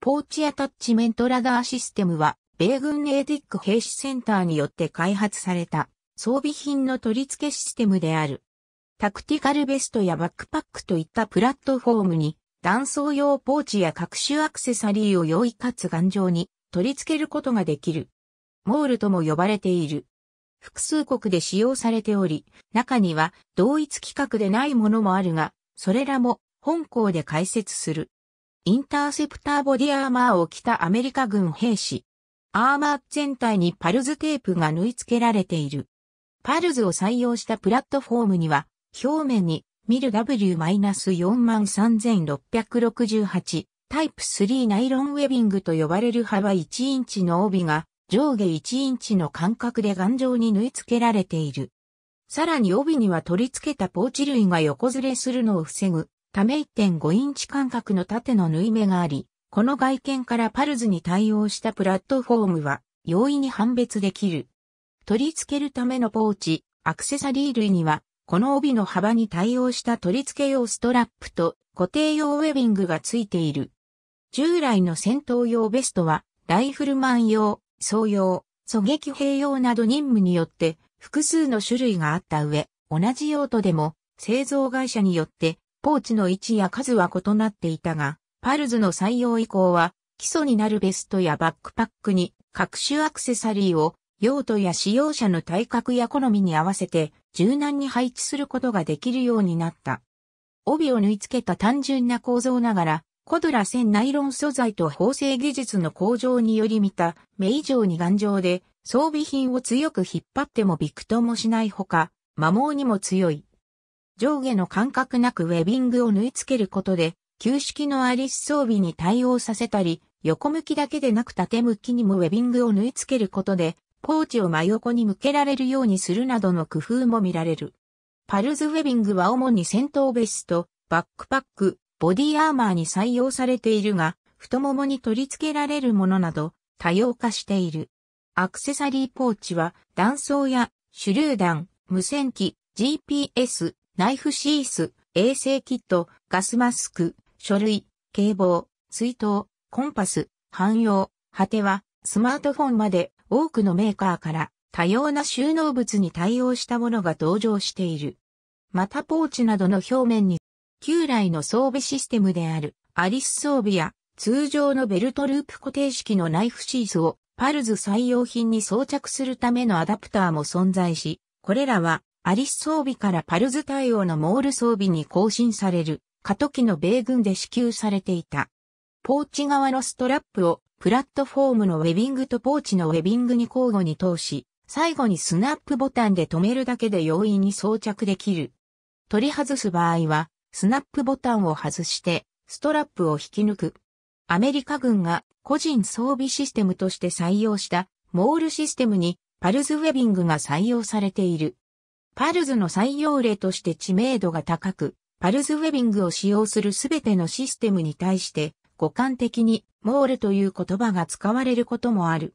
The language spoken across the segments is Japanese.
ポーチアタッチメントラダーシステムは、米軍エーディック兵士センターによって開発された装備品の取り付けシステムである。タクティカルベストやバックパックといったプラットフォームに、断層用ポーチや各種アクセサリーを容易かつ頑丈に取り付けることができる。モールとも呼ばれている。複数国で使用されており、中には同一規格でないものもあるが、それらも本校で解説する。インターセプターボディアーマーを着たアメリカ軍兵士。アーマー全体にパルズテープが縫い付けられている。パルズを採用したプラットフォームには、表面にミル W-43668 タイプ3ナイロンウェビングと呼ばれる幅1インチの帯が上下1インチの間隔で頑丈に縫い付けられている。さらに帯には取り付けたポーチ類が横ずれするのを防ぐため1.5インチ間隔の縦の縫い目があり、この外見からパルズに対応したプラットフォームは容易に判別できる。取り付けるためのポーチ、アクセサリー類には、この帯の幅に対応した取り付け用ストラップと固定用ウェビングが付いている。従来の戦闘用ベストは、ライフルマン用、装用、狙撃兵用など任務によって複数の種類があった上、同じ用途でも製造会社によってポーチの位置や数は異なっていたが、パルズの採用以降は、基礎になるベストやバックパックに各種アクセサリーを用途や使用者の体格や好みに合わせて柔軟に配置することができるようになった。帯を縫い付けた単純な構造ながら、コドラ線ナイロン素材と縫製技術の向上により見た目以上に頑丈で装備品を強く引っ張ってもびくともしないほか、摩耗にも強い。上下の間隔なくウェビングを縫い付けることで、旧式のアリス装備に対応させたり、横向きだけでなく縦向きにもウェビングを縫い付けることで、ポーチを真横に向けられるようにするなどの工夫も見られる。パルズウェビングは主に戦闘ベスト、バックパック、ボディアーマーに採用されているが、太ももに取り付けられるものなど多様化している。アクセサリーポーチは、断層や手榴弾、無線機、GPS、ナイフシース、衛生キット、ガスマスク、書類、警棒、水筒、コンパス、汎用、果ては、スマートフォンまで多くのメーカーから多様な収納物に対応したものが登場している。またポーチなどの表面に旧来の装備システムであるアリス装備や通常のベルトループ固定式のナイフシースをパルズ採用品に装着するためのアダプターも存在し、これらはアリス装備からパルズ対応のモール装備に更新される、過渡期の米軍で支給されていた。ポーチ側のストラップをプラットフォームのウェビングとポーチのウェビングに交互に通し、最後にスナップボタンで止めるだけで容易に装着できる。取り外す場合は、スナップボタンを外して、ストラップを引き抜く。アメリカ軍が個人装備システムとして採用したモールシステムにパルズウェビングが採用されている。パルズの採用例として知名度が高く、パルズウェビングを使用するすべてのシステムに対して、互換的にモールという言葉が使われることもある。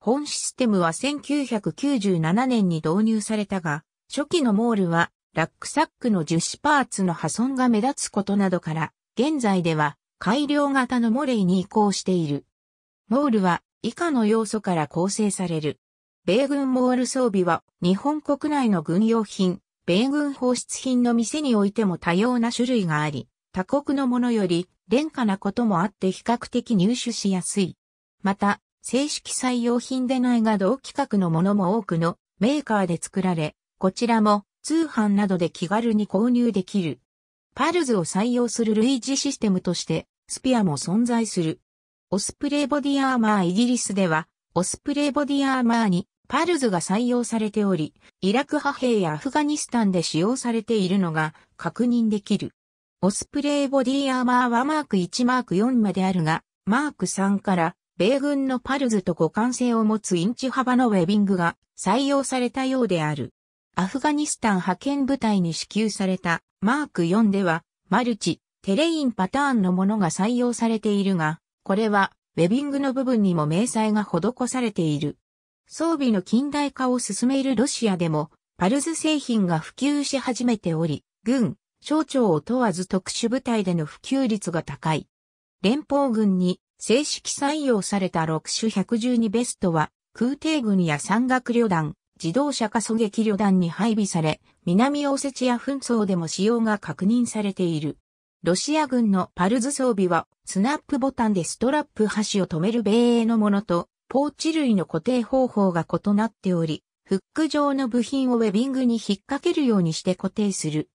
本システムは1997年に導入されたが、初期のモールはラックサックの樹脂パーツの破損が目立つことなどから、現在では改良型のモレイに移行している。モールは以下の要素から構成される。米軍モール装備は日本国内の軍用品、米軍放出品の店においても多様な種類があり、他国のものより廉価なこともあって比較的入手しやすい。また、正式採用品でないが同規格のものも多くのメーカーで作られ、こちらも通販などで気軽に購入できる。パルズを採用する類似システムとしてスピアも存在する。オスプレイボディアーマーイギリスでは、オスプレイボディアーマーにパルズが採用されており、イラク派兵やアフガニスタンで使用されているのが確認できる。オスプレイボディアーマーはマーク1マーク4まであるが、マーク3から米軍のパルズと互換性を持つインチ幅のウェビングが採用されたようである。アフガニスタン派遣部隊に支給されたマーク4では、マルチ、テレインパターンのものが採用されているが、これはウェビングの部分にも明細が施されている。装備の近代化を進めるロシアでも、パルズ製品が普及し始めており、軍、省庁を問わず特殊部隊での普及率が高い。連邦軍に正式採用された6種112ベストは、空挺軍や山岳旅団、自動車加狙撃旅団に配備され、南オセチア紛争でも使用が確認されている。ロシア軍のパルズ装備は、スナップボタンでストラップ端を止める米英のものと、ポーチ類の固定方法が異なっており、フック状の部品をウェビングに引っ掛けるようにして固定する。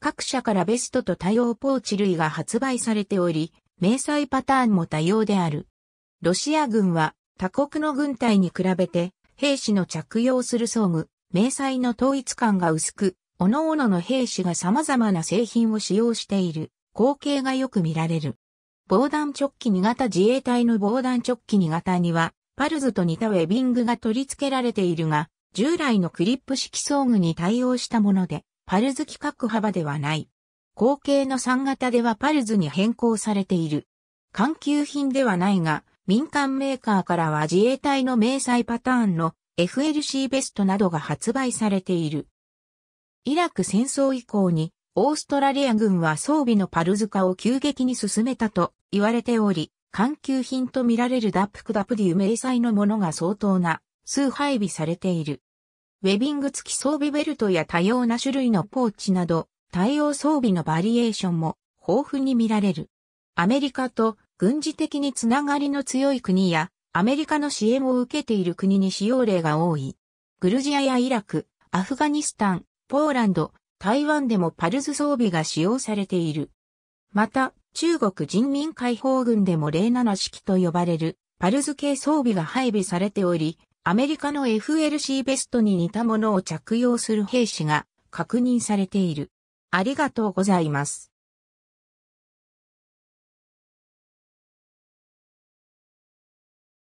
各社からベストと多様ポーチ類が発売されており、迷彩パターンも多様である。ロシア軍は他国の軍隊に比べて兵士の着用する装具、迷彩の統一感が薄く、各々の兵士が様々な製品を使用している光景がよく見られる。防弾チョッキ2型自衛隊の防弾チョッキ2型にはパルズと似たウェビングが取り付けられているが、従来のクリップ式装具に対応したもので、パルズ規格幅ではない。後継の3型ではパルズに変更されている。環球品ではないが、民間メーカーからは自衛隊の明細パターンの FLC ベストなどが発売されている。イラク戦争以降に、オーストラリア軍は装備のパルズ化を急激に進めたと言われており、環球品とみられるダップクダプデュ迷彩のものが相当な数配備されている。ウェビング付き装備ベルトや多様な種類のポーチなど、対応装備のバリエーションも豊富に見られる。アメリカと軍事的につながりの強い国や、アメリカの支援を受けている国に使用例が多い。グルジアやイラク、アフガニスタン、ポーランド、台湾でもパルズ装備が使用されている。また、中国人民解放軍でも07式と呼ばれるパルズ系装備が配備されており、アメリカの FLC ベストに似たものを着用する兵士が確認されている。ありがとうございます。